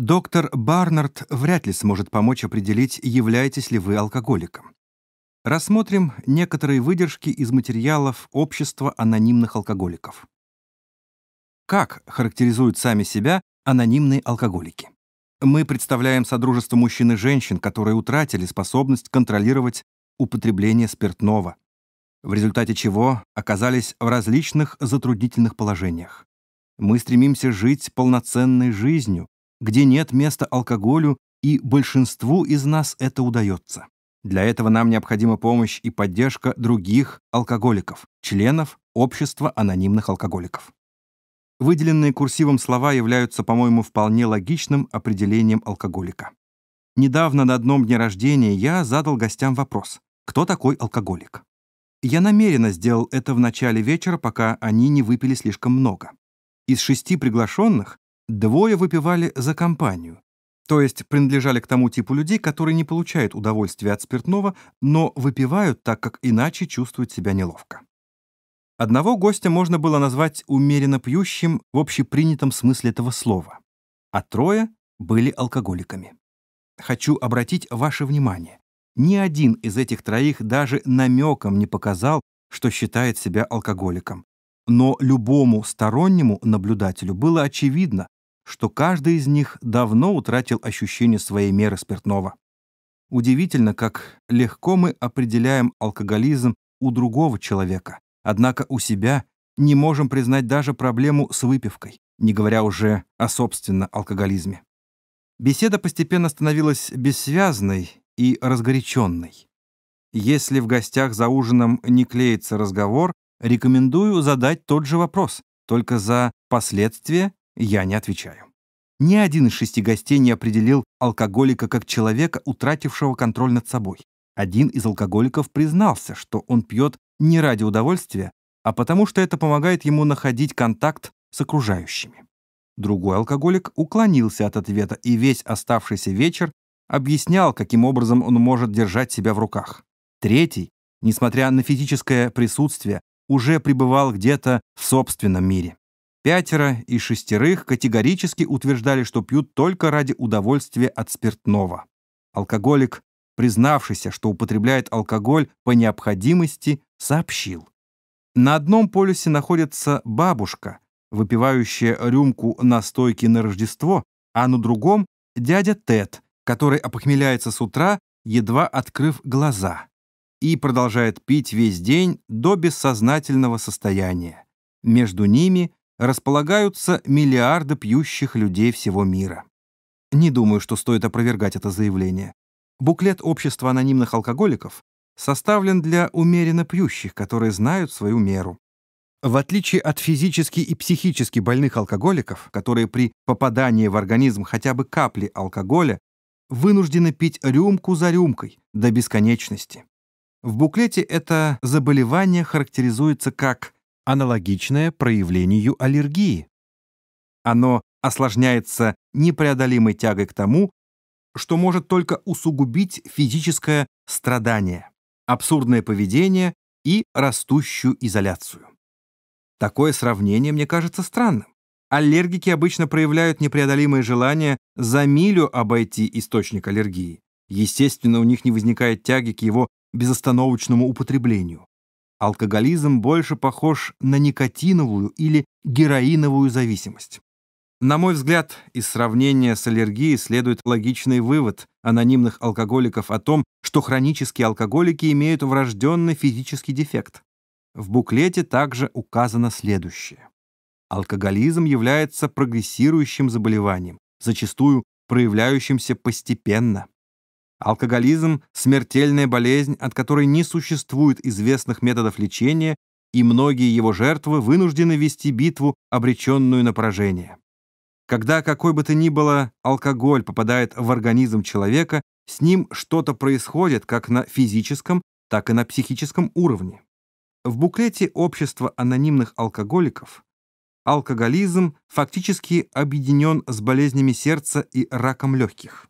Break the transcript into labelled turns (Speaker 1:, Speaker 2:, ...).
Speaker 1: Доктор Барнард вряд ли сможет помочь определить, являетесь ли вы алкоголиком. Рассмотрим некоторые выдержки из материалов Общества анонимных алкоголиков. Как характеризуют сами себя анонимные алкоголики? Мы представляем содружество мужчин и женщин, которые утратили способность контролировать употребление спиртного, в результате чего оказались в различных затруднительных положениях. Мы стремимся жить полноценной жизнью, где нет места алкоголю, и большинству из нас это удается. Для этого нам необходима помощь и поддержка других алкоголиков, членов Общества анонимных алкоголиков. Выделенные курсивом слова являются, по-моему, вполне логичным определением алкоголика. Недавно на одном дне рождения я задал гостям вопрос «Кто такой алкоголик?». Я намеренно сделал это в начале вечера, пока они не выпили слишком много. Из шести приглашенных Двое выпивали за компанию, то есть принадлежали к тому типу людей, которые не получают удовольствия от спиртного, но выпивают, так как иначе чувствуют себя неловко. Одного гостя можно было назвать умеренно пьющим в общепринятом смысле этого слова, а трое были алкоголиками. Хочу обратить ваше внимание, ни один из этих троих даже намеком не показал, что считает себя алкоголиком. Но любому стороннему наблюдателю было очевидно, что каждый из них давно утратил ощущение своей меры спиртного. Удивительно, как легко мы определяем алкоголизм у другого человека, однако у себя не можем признать даже проблему с выпивкой, не говоря уже о собственном алкоголизме. Беседа постепенно становилась бессвязной и разгоряченной. Если в гостях за ужином не клеится разговор, рекомендую задать тот же вопрос, только за последствия я не отвечаю. Ни один из шести гостей не определил алкоголика как человека, утратившего контроль над собой. Один из алкоголиков признался, что он пьет не ради удовольствия, а потому что это помогает ему находить контакт с окружающими. Другой алкоголик уклонился от ответа и весь оставшийся вечер объяснял, каким образом он может держать себя в руках. Третий, несмотря на физическое присутствие, уже пребывал где-то в собственном мире пятеро и шестерых категорически утверждали, что пьют только ради удовольствия от спиртного. Алкоголик, признавшийся, что употребляет алкоголь по необходимости, сообщил. На одном полюсе находится бабушка, выпивающая рюмку настойки на Рождество, а на другом — дядя Тед, который опохмеляется с утра, едва открыв глаза, и продолжает пить весь день до бессознательного состояния. Между ними располагаются миллиарды пьющих людей всего мира. Не думаю, что стоит опровергать это заявление. Буклет общества анонимных алкоголиков составлен для умеренно пьющих, которые знают свою меру. В отличие от физически и психически больных алкоголиков, которые при попадании в организм хотя бы капли алкоголя вынуждены пить рюмку за рюмкой до бесконечности. В буклете это заболевание характеризуется как аналогичное проявлению аллергии. Оно осложняется непреодолимой тягой к тому, что может только усугубить физическое страдание, абсурдное поведение и растущую изоляцию. Такое сравнение мне кажется странным. Аллергики обычно проявляют непреодолимое желание за милю обойти источник аллергии. Естественно, у них не возникает тяги к его безостановочному употреблению алкоголизм больше похож на никотиновую или героиновую зависимость. На мой взгляд, из сравнения с аллергией следует логичный вывод анонимных алкоголиков о том, что хронические алкоголики имеют врожденный физический дефект. В буклете также указано следующее. Алкоголизм является прогрессирующим заболеванием, зачастую проявляющимся постепенно. Алкоголизм – смертельная болезнь, от которой не существует известных методов лечения, и многие его жертвы вынуждены вести битву, обреченную на поражение. Когда какой бы то ни было алкоголь попадает в организм человека, с ним что-то происходит как на физическом, так и на психическом уровне. В буклете «Общество анонимных алкоголиков» алкоголизм фактически объединен с болезнями сердца и раком легких.